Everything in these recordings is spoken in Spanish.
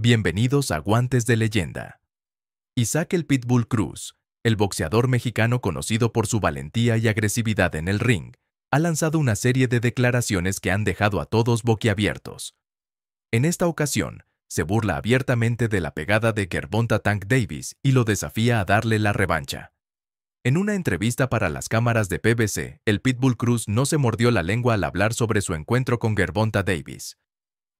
Bienvenidos a Guantes de Leyenda. Isaac el Pitbull Cruz, el boxeador mexicano conocido por su valentía y agresividad en el ring, ha lanzado una serie de declaraciones que han dejado a todos boquiabiertos. En esta ocasión, se burla abiertamente de la pegada de Gerbonta Tank Davis y lo desafía a darle la revancha. En una entrevista para las cámaras de PBC, el Pitbull Cruz no se mordió la lengua al hablar sobre su encuentro con Gerbonta Davis.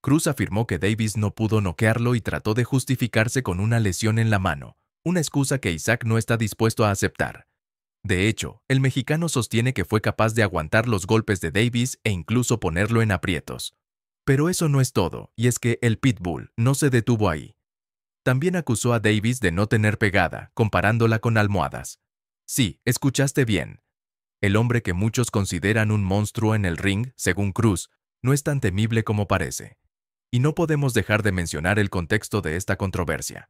Cruz afirmó que Davis no pudo noquearlo y trató de justificarse con una lesión en la mano, una excusa que Isaac no está dispuesto a aceptar. De hecho, el mexicano sostiene que fue capaz de aguantar los golpes de Davis e incluso ponerlo en aprietos. Pero eso no es todo, y es que el Pitbull no se detuvo ahí. También acusó a Davis de no tener pegada, comparándola con almohadas. Sí, escuchaste bien. El hombre que muchos consideran un monstruo en el ring, según Cruz, no es tan temible como parece. Y no podemos dejar de mencionar el contexto de esta controversia.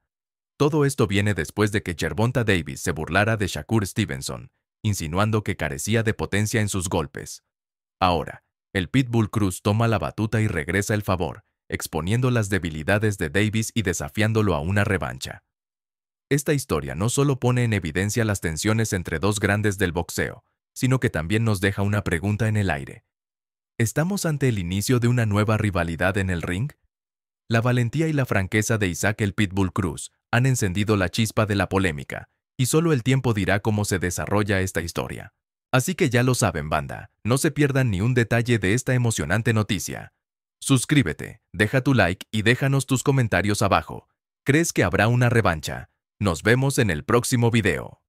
Todo esto viene después de que Gervonta Davis se burlara de Shakur Stevenson, insinuando que carecía de potencia en sus golpes. Ahora, el Pitbull Cruz toma la batuta y regresa el favor, exponiendo las debilidades de Davis y desafiándolo a una revancha. Esta historia no solo pone en evidencia las tensiones entre dos grandes del boxeo, sino que también nos deja una pregunta en el aire. ¿Estamos ante el inicio de una nueva rivalidad en el ring? La valentía y la franqueza de Isaac el Pitbull Cruz han encendido la chispa de la polémica, y solo el tiempo dirá cómo se desarrolla esta historia. Así que ya lo saben, banda, no se pierdan ni un detalle de esta emocionante noticia. Suscríbete, deja tu like y déjanos tus comentarios abajo. ¿Crees que habrá una revancha? Nos vemos en el próximo video.